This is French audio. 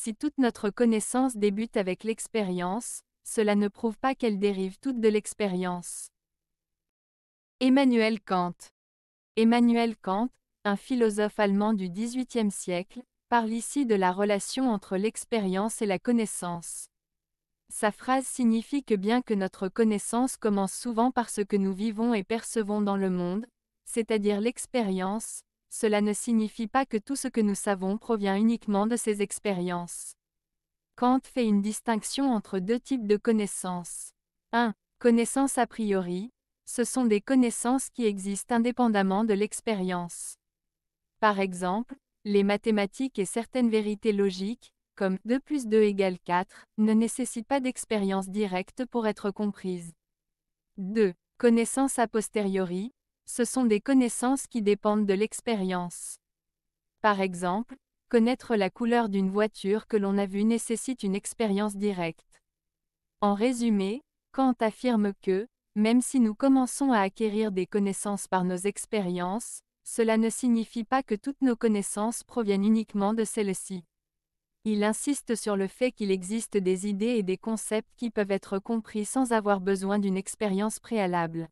Si toute notre connaissance débute avec l'expérience, cela ne prouve pas qu'elle dérive toute de l'expérience. Emmanuel Kant Emmanuel Kant, un philosophe allemand du XVIIIe siècle, parle ici de la relation entre l'expérience et la connaissance. Sa phrase signifie que bien que notre connaissance commence souvent par ce que nous vivons et percevons dans le monde, c'est-à-dire l'expérience, cela ne signifie pas que tout ce que nous savons provient uniquement de ces expériences. Kant fait une distinction entre deux types de connaissances. 1. Connaissances a priori, ce sont des connaissances qui existent indépendamment de l'expérience. Par exemple, les mathématiques et certaines vérités logiques, comme 2 plus 2 égale 4, ne nécessitent pas d'expérience directe pour être comprises. 2. Connaissances a posteriori, ce sont des connaissances qui dépendent de l'expérience. Par exemple, connaître la couleur d'une voiture que l'on a vue nécessite une expérience directe. En résumé, Kant affirme que, même si nous commençons à acquérir des connaissances par nos expériences, cela ne signifie pas que toutes nos connaissances proviennent uniquement de celles-ci. Il insiste sur le fait qu'il existe des idées et des concepts qui peuvent être compris sans avoir besoin d'une expérience préalable.